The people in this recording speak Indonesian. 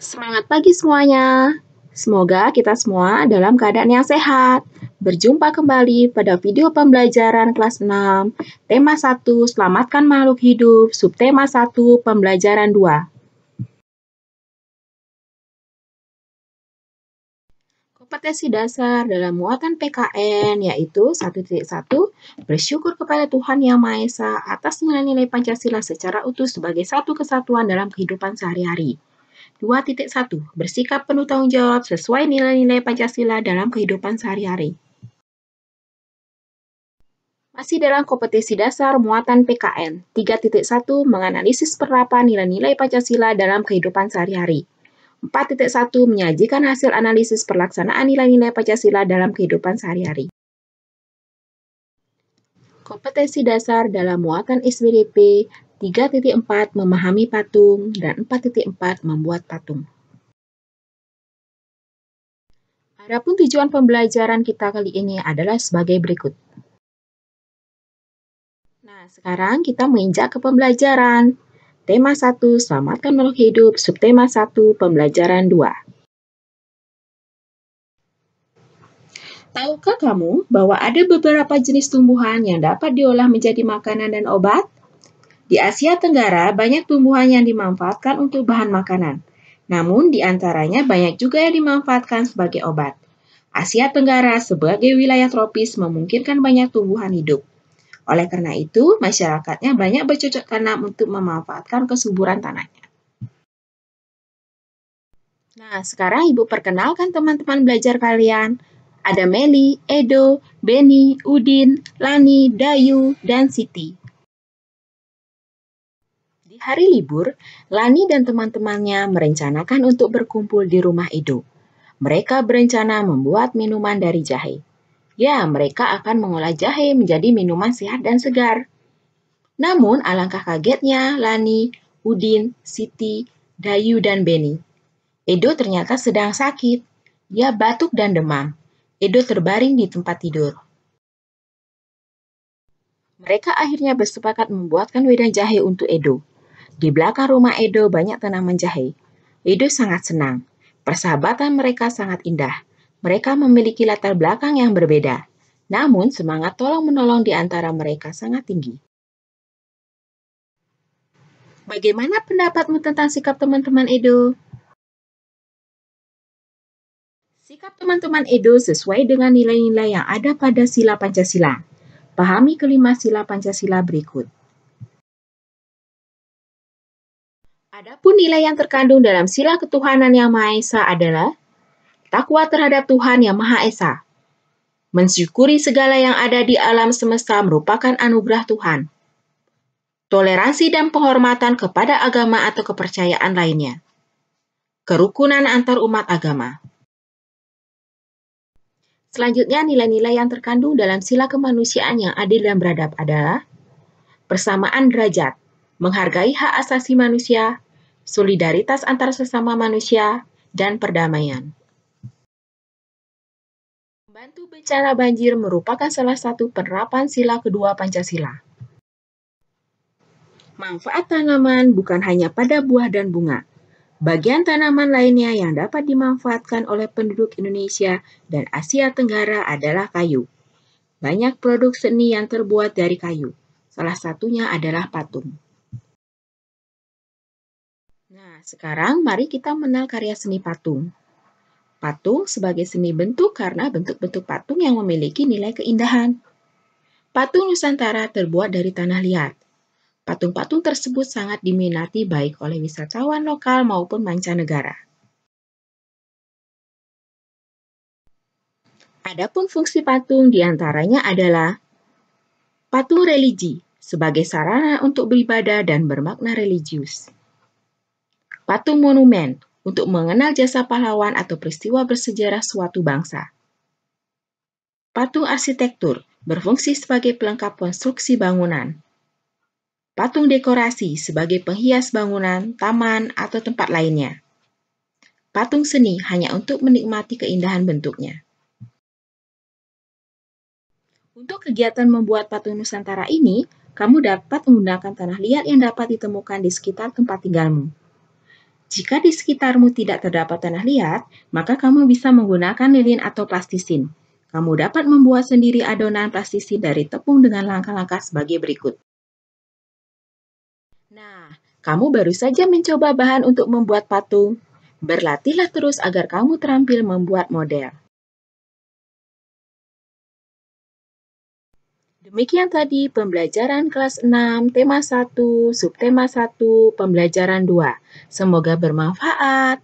Semangat pagi semuanya. Semoga kita semua dalam keadaan yang sehat. Berjumpa kembali pada video pembelajaran kelas 6, tema 1 Selamatkan Makhluk Hidup, subtema 1 Pembelajaran 2. kompetensi dasar dalam muatan PKN yaitu 1.1 bersyukur kepada Tuhan Yang Maha Esa atas nilai-nilai Pancasila secara utuh sebagai satu kesatuan dalam kehidupan sehari-hari. 2.1 Bersikap penuh tanggung jawab sesuai nilai-nilai Pancasila dalam kehidupan sehari-hari. Masih dalam kompetisi dasar muatan PKN, 3.1 menganalisis penerapan nilai-nilai Pancasila dalam kehidupan sehari-hari. 4.1 menyajikan hasil analisis pelaksanaan nilai-nilai Pancasila dalam kehidupan sehari-hari. Kompetensi dasar dalam muatan SBDP 3.4 memahami patung, dan 4.4 membuat patung. Adapun tujuan pembelajaran kita kali ini adalah sebagai berikut. Nah, sekarang kita menginjak ke pembelajaran. Tema 1, Selamatkan Makhluk Hidup, subtema 1, Pembelajaran 2. Tahukah kamu bahwa ada beberapa jenis tumbuhan yang dapat diolah menjadi makanan dan obat? Di Asia Tenggara, banyak tumbuhan yang dimanfaatkan untuk bahan makanan. Namun, di antaranya banyak juga yang dimanfaatkan sebagai obat. Asia Tenggara sebagai wilayah tropis memungkinkan banyak tumbuhan hidup. Oleh karena itu, masyarakatnya banyak bercocok tanam untuk memanfaatkan kesuburan tanahnya. Nah, sekarang Ibu perkenalkan teman-teman belajar kalian. Ada Meli, Edo, Beni, Udin, Lani, Dayu, dan Siti hari libur, Lani dan teman-temannya merencanakan untuk berkumpul di rumah Edo. Mereka berencana membuat minuman dari jahe. Ya, mereka akan mengolah jahe menjadi minuman sehat dan segar. Namun, alangkah kagetnya Lani, Udin, Siti, Dayu, dan Beni. Edo ternyata sedang sakit. Dia batuk dan demam. Edo terbaring di tempat tidur. Mereka akhirnya bersepakat membuatkan wedang jahe untuk Edo. Di belakang rumah Edo banyak tanaman jahe. Edo sangat senang. Persahabatan mereka sangat indah. Mereka memiliki latar belakang yang berbeda. Namun, semangat tolong-menolong di antara mereka sangat tinggi. Bagaimana pendapatmu tentang sikap teman-teman Edo? Sikap teman-teman Edo sesuai dengan nilai-nilai yang ada pada sila Pancasila. Pahami kelima sila Pancasila berikut. Adapun nilai yang terkandung dalam sila ketuhanan yang Maha Esa adalah takwa terhadap Tuhan yang Maha Esa. Mensyukuri segala yang ada di alam semesta merupakan anugerah Tuhan. Toleransi dan penghormatan kepada agama atau kepercayaan lainnya. Kerukunan antar umat agama. Selanjutnya, nilai-nilai yang terkandung dalam sila kemanusiaan yang adil dan beradab adalah persamaan derajat, menghargai hak asasi manusia, solidaritas antar sesama manusia, dan perdamaian. Bantu bencana banjir merupakan salah satu penerapan sila kedua Pancasila. Manfaat tanaman bukan hanya pada buah dan bunga. Bagian tanaman lainnya yang dapat dimanfaatkan oleh penduduk Indonesia dan Asia Tenggara adalah kayu. Banyak produk seni yang terbuat dari kayu. Salah satunya adalah patung. Nah, sekarang mari kita mengenal karya seni patung. Patung sebagai seni bentuk karena bentuk-bentuk patung yang memiliki nilai keindahan. Patung Nusantara terbuat dari tanah liat. Patung-patung tersebut sangat diminati baik oleh wisatawan lokal maupun mancanegara. Adapun fungsi patung diantaranya adalah patung religi sebagai sarana untuk beribadah dan bermakna religius patung monumen untuk mengenal jasa pahlawan atau peristiwa bersejarah suatu bangsa. Patung arsitektur berfungsi sebagai pelengkap konstruksi bangunan. Patung dekorasi sebagai penghias bangunan, taman, atau tempat lainnya. Patung seni hanya untuk menikmati keindahan bentuknya. Untuk kegiatan membuat patung Nusantara ini, kamu dapat menggunakan tanah liat yang dapat ditemukan di sekitar tempat tinggalmu. Jika di sekitarmu tidak terdapat tanah liat, maka kamu bisa menggunakan lilin atau plastisin. Kamu dapat membuat sendiri adonan plastisin dari tepung dengan langkah-langkah sebagai berikut. Nah, kamu baru saja mencoba bahan untuk membuat patung. Berlatihlah terus agar kamu terampil membuat model. Demikian tadi pembelajaran kelas 6, tema 1, subtema 1, pembelajaran 2. Semoga bermanfaat.